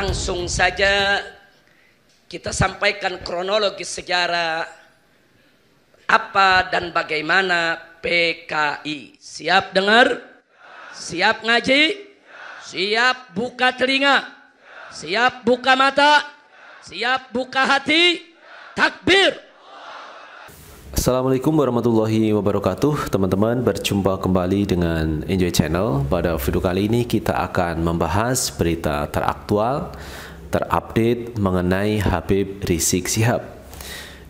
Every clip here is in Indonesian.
Langsung saja kita sampaikan kronologis sejarah apa dan bagaimana PKI. Siap dengar? Siap ngaji? Siap buka telinga? Siap buka mata? Siap buka hati? Takbir! Assalamualaikum warahmatullahi wabarakatuh Teman-teman berjumpa kembali dengan Enjoy Channel Pada video kali ini kita akan membahas berita teraktual Terupdate mengenai Habib Rizik Sihab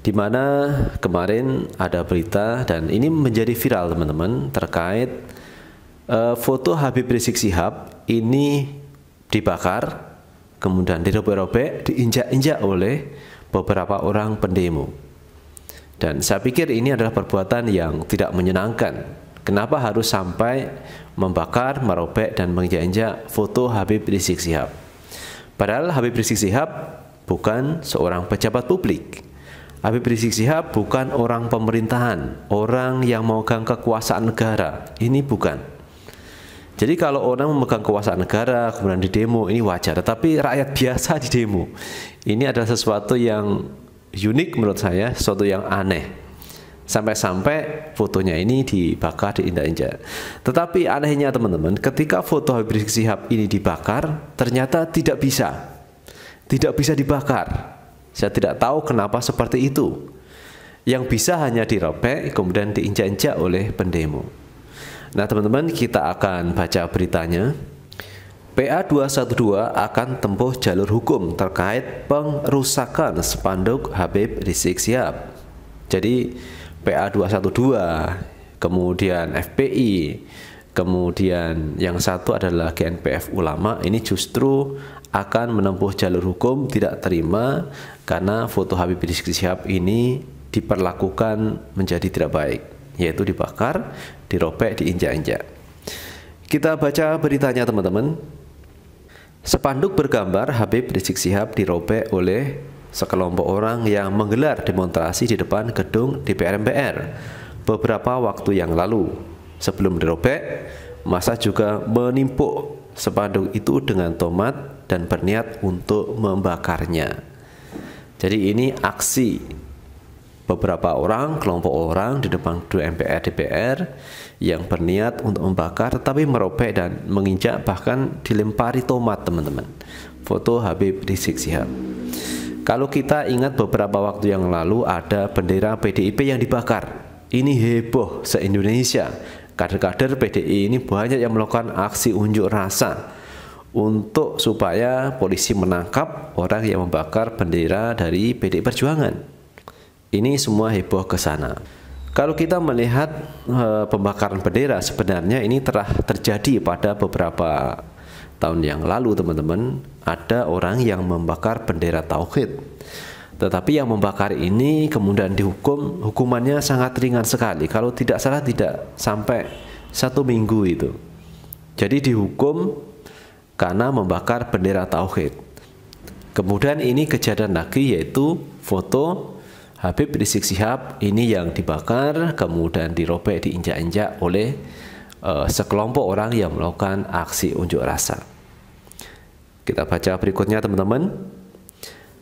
di mana kemarin ada berita dan ini menjadi viral teman-teman terkait uh, foto Habib Rizik Sihab ini dibakar kemudian dirobek-robek diinjak-injak oleh beberapa orang pendemo dan saya pikir ini adalah perbuatan yang tidak menyenangkan. Kenapa harus sampai membakar, merobek, dan menginjak injak foto Habib Rizik Sihab? Padahal Habib Rizik Sihab bukan seorang pejabat publik. Habib Rizik Sihab bukan orang pemerintahan, orang yang memegang kekuasaan negara. Ini bukan. Jadi kalau orang memegang kekuasaan negara kemudian di demo ini wajar, tetapi rakyat biasa di demo ini adalah sesuatu yang unik menurut saya, suatu yang aneh sampai-sampai fotonya ini dibakar diinjak-injak. Tetapi anehnya teman-teman, ketika foto Habib Rizik Sihab ini dibakar, ternyata tidak bisa, tidak bisa dibakar. Saya tidak tahu kenapa seperti itu. Yang bisa hanya dirobek kemudian diinjak-injak oleh pendemo. Nah teman-teman kita akan baca beritanya. PA212 akan tempuh jalur hukum terkait pengrusakan spanduk Habib Rizik Sihab. Jadi PA212, kemudian FPI, kemudian yang satu adalah GNPF Ulama, ini justru akan menempuh jalur hukum tidak terima karena foto Habib Rizik Sihab ini diperlakukan menjadi tidak baik, yaitu dibakar, dirobek, diinjak-injak. Kita baca beritanya teman-teman. Sepanduk bergambar Habib Rizik Sihab dirobek oleh sekelompok orang yang menggelar demonstrasi di depan gedung DPR MPR beberapa waktu yang lalu. Sebelum dirobek, masa juga menimpuk sepanduk itu dengan tomat dan berniat untuk membakarnya. Jadi ini aksi beberapa orang, kelompok orang di depan dua MPR DPR yang berniat untuk membakar tetapi merobek dan menginjak bahkan dilempari tomat teman-teman. Foto Habib Rizik Sihab. Kalau kita ingat beberapa waktu yang lalu ada bendera PDIP yang dibakar. Ini heboh se-Indonesia. Kader-kader PDI ini banyak yang melakukan aksi unjuk rasa untuk supaya polisi menangkap orang yang membakar bendera dari PDI Perjuangan. Ini semua heboh ke sana. Kalau kita melihat e, pembakaran bendera sebenarnya ini telah terjadi pada beberapa tahun yang lalu teman-teman ada orang yang membakar bendera tauhid. Tetapi yang membakar ini kemudian dihukum, hukumannya sangat ringan sekali. Kalau tidak salah tidak sampai satu minggu itu. Jadi dihukum karena membakar bendera tauhid. Kemudian ini kejadian lagi yaitu foto Habib Rizik Sihab ini yang dibakar kemudian dirobek diinjak-injak oleh uh, sekelompok orang yang melakukan aksi unjuk rasa. Kita baca berikutnya teman-teman.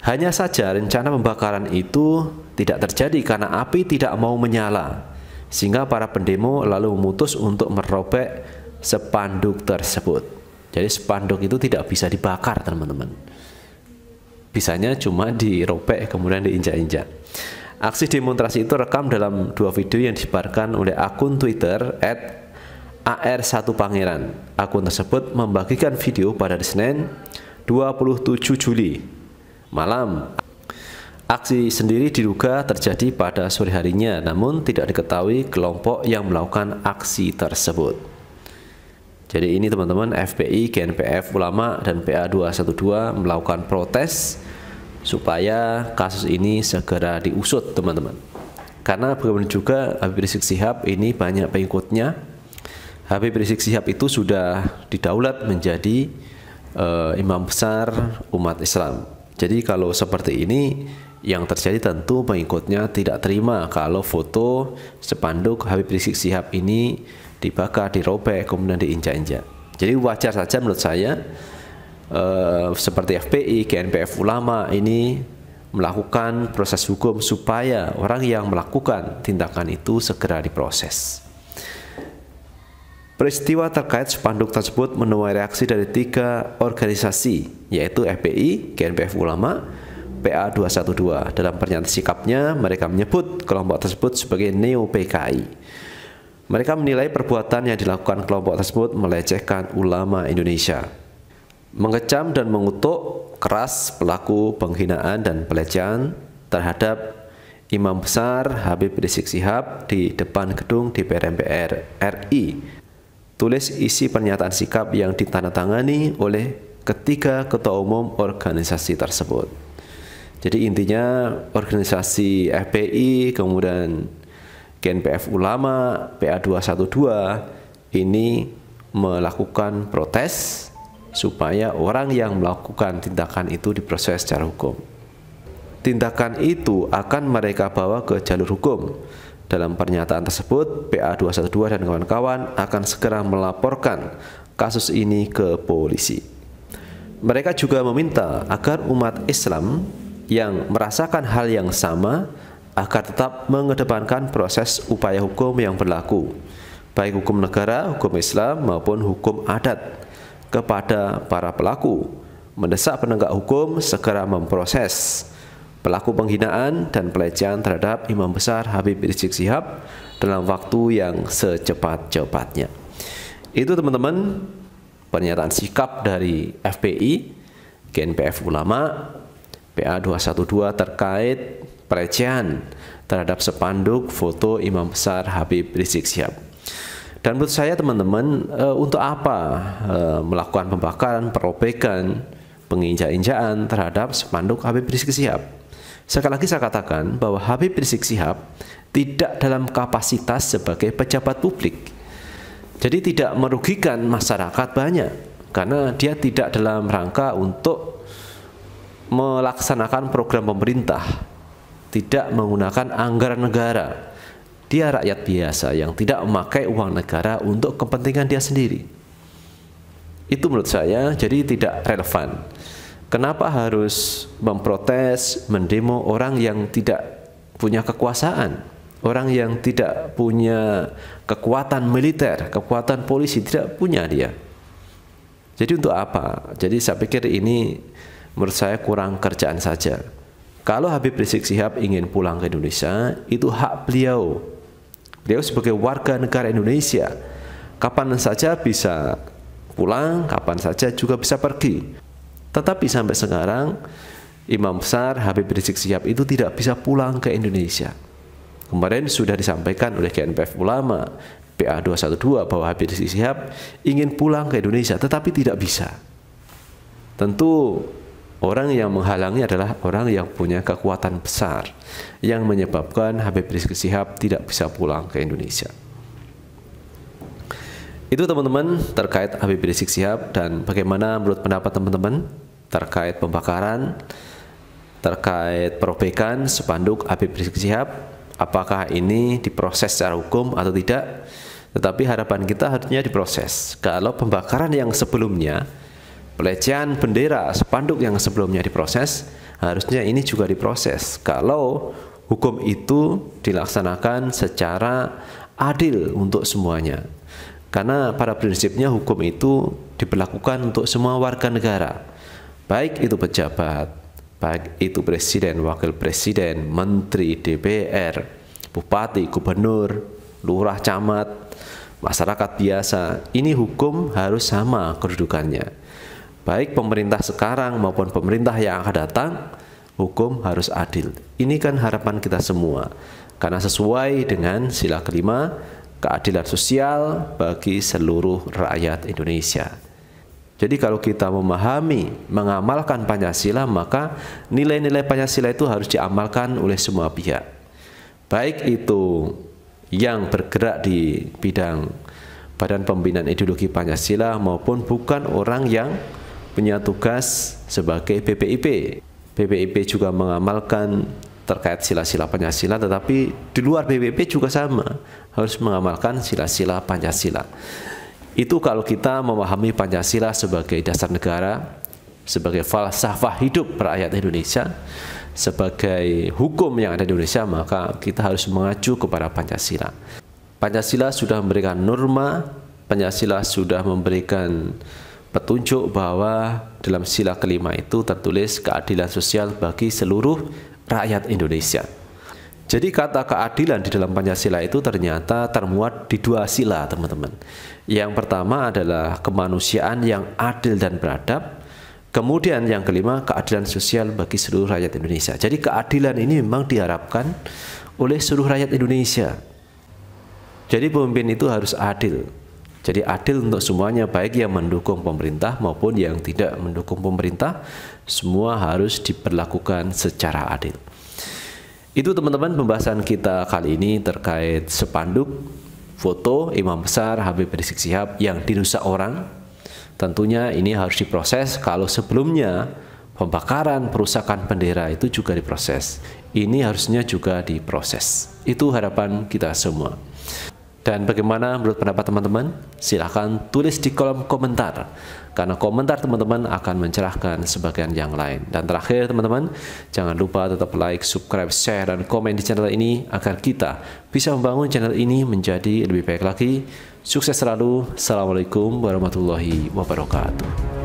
Hanya saja rencana pembakaran itu tidak terjadi karena api tidak mau menyala sehingga para pendemo lalu memutus untuk merobek spanduk tersebut. Jadi spanduk itu tidak bisa dibakar teman-teman. Bisanya cuma dirobek kemudian diinjak-injak. Aksi demonstrasi itu rekam dalam dua video yang disebarkan oleh akun Twitter AR1 Pangeran. Akun tersebut membagikan video pada Senin 27 Juli malam. Aksi sendiri diduga terjadi pada sore harinya, namun tidak diketahui kelompok yang melakukan aksi tersebut. Jadi ini teman-teman FPI, GNPF, Ulama, dan PA212 melakukan protes supaya kasus ini segera diusut teman-teman karena bagaimana juga Habib Rizik Sihab ini banyak pengikutnya Habib Rizik Sihab itu sudah didaulat menjadi uh, imam besar umat Islam jadi kalau seperti ini yang terjadi tentu pengikutnya tidak terima kalau foto sepanduk Habib Rizik Sihab ini dibakar, dirobek, kemudian diinjak-injak jadi wajar saja menurut saya eh, seperti FPI, KNPF ulama ini melakukan proses hukum supaya orang yang melakukan tindakan itu segera diproses. Peristiwa terkait spanduk tersebut menuai reaksi dari tiga organisasi, yaitu FPI, GNPF Ulama, PA212. Dalam pernyataan sikapnya, mereka menyebut kelompok tersebut sebagai Neo-PKI. Mereka menilai perbuatan yang dilakukan kelompok tersebut melecehkan ulama Indonesia mengecam dan mengutuk keras pelaku penghinaan dan pelecehan terhadap Imam Besar Habib Rizik Sihab di depan gedung DPR MPR RI. Tulis isi pernyataan sikap yang ditandatangani oleh ketiga ketua umum organisasi tersebut. Jadi intinya organisasi FPI kemudian GNPF Ulama PA212 ini melakukan protes supaya orang yang melakukan tindakan itu diproses secara hukum. Tindakan itu akan mereka bawa ke jalur hukum. Dalam pernyataan tersebut, PA212 dan kawan-kawan akan segera melaporkan kasus ini ke polisi. Mereka juga meminta agar umat Islam yang merasakan hal yang sama agar tetap mengedepankan proses upaya hukum yang berlaku, baik hukum negara, hukum Islam, maupun hukum adat kepada para pelaku, mendesak penegak hukum segera memproses pelaku penghinaan dan pelecehan terhadap Imam Besar Habib Rizik Sihab dalam waktu yang secepat-cepatnya. Itu teman-teman pernyataan sikap dari FPI, GNPF Ulama, PA 212 terkait pelecehan terhadap sepanduk foto Imam Besar Habib Rizik Sihab. Dan menurut saya teman-teman uh, untuk apa uh, melakukan pembakaran, perobekan, penginjak-injakan terhadap spanduk Habib Rizik Sihab? Sekali lagi saya katakan bahwa Habib Rizik Sihab tidak dalam kapasitas sebagai pejabat publik. Jadi tidak merugikan masyarakat banyak karena dia tidak dalam rangka untuk melaksanakan program pemerintah, tidak menggunakan anggaran negara dia rakyat biasa yang tidak memakai uang negara untuk kepentingan dia sendiri. Itu menurut saya jadi tidak relevan. Kenapa harus memprotes, mendemo orang yang tidak punya kekuasaan, orang yang tidak punya kekuatan militer, kekuatan polisi tidak punya dia. Jadi untuk apa? Jadi saya pikir ini menurut saya kurang kerjaan saja. Kalau Habib Rizik Sihab ingin pulang ke Indonesia, itu hak beliau Beliau sebagai warga negara Indonesia, kapan saja bisa pulang, kapan saja juga bisa pergi. Tetapi sampai sekarang Imam Besar Habib Rizik Sihab itu tidak bisa pulang ke Indonesia. Kemarin sudah disampaikan oleh GNPF Ulama PA 212 bahwa Habib Rizik Sihab ingin pulang ke Indonesia tetapi tidak bisa. Tentu Orang yang menghalangi adalah orang yang punya kekuatan besar yang menyebabkan Habib Rizik Sihab tidak bisa pulang ke Indonesia. Itu teman-teman terkait Habib Rizik Sihab dan bagaimana menurut pendapat teman-teman terkait pembakaran, terkait perobekan sepanduk Habib Rizik Sihab, apakah ini diproses secara hukum atau tidak? Tetapi harapan kita harusnya diproses. Kalau pembakaran yang sebelumnya Pelecehan bendera spanduk yang sebelumnya diproses, harusnya ini juga diproses. Kalau hukum itu dilaksanakan secara adil untuk semuanya. Karena pada prinsipnya hukum itu diberlakukan untuk semua warga negara. Baik itu pejabat, baik itu presiden, wakil presiden, menteri, DPR, bupati, gubernur, lurah, camat, masyarakat biasa. Ini hukum harus sama kedudukannya baik pemerintah sekarang maupun pemerintah yang akan datang, hukum harus adil. Ini kan harapan kita semua. Karena sesuai dengan sila kelima, keadilan sosial bagi seluruh rakyat Indonesia. Jadi kalau kita memahami, mengamalkan Pancasila, maka nilai-nilai Pancasila itu harus diamalkan oleh semua pihak. Baik itu yang bergerak di bidang Badan Pembinaan Ideologi Pancasila maupun bukan orang yang punya tugas sebagai PPIP. PPIP juga mengamalkan terkait sila-sila Pancasila tetapi di luar PPIP juga sama harus mengamalkan sila-sila Pancasila itu kalau kita memahami Pancasila sebagai dasar negara sebagai falsafah hidup rakyat Indonesia sebagai hukum yang ada di Indonesia maka kita harus mengacu kepada Pancasila Pancasila sudah memberikan norma Pancasila sudah memberikan petunjuk bahwa dalam sila kelima itu tertulis keadilan sosial bagi seluruh rakyat Indonesia. Jadi kata keadilan di dalam Pancasila itu ternyata termuat di dua sila, teman-teman. Yang pertama adalah kemanusiaan yang adil dan beradab. Kemudian yang kelima, keadilan sosial bagi seluruh rakyat Indonesia. Jadi keadilan ini memang diharapkan oleh seluruh rakyat Indonesia. Jadi pemimpin itu harus adil, jadi adil untuk semuanya, baik yang mendukung pemerintah maupun yang tidak mendukung pemerintah, semua harus diperlakukan secara adil. Itu teman-teman pembahasan kita kali ini terkait sepanduk, foto Imam Besar Habib Rizik Sihab yang dirusak orang. Tentunya ini harus diproses kalau sebelumnya pembakaran, perusakan bendera itu juga diproses. Ini harusnya juga diproses. Itu harapan kita semua. Dan bagaimana menurut pendapat teman-teman? Silahkan tulis di kolom komentar karena komentar teman-teman akan mencerahkan sebagian yang lain. Dan terakhir teman-teman, jangan lupa tetap like, subscribe, share, dan komen di channel ini agar kita bisa membangun channel ini menjadi lebih baik lagi. Sukses selalu. Assalamualaikum warahmatullahi wabarakatuh.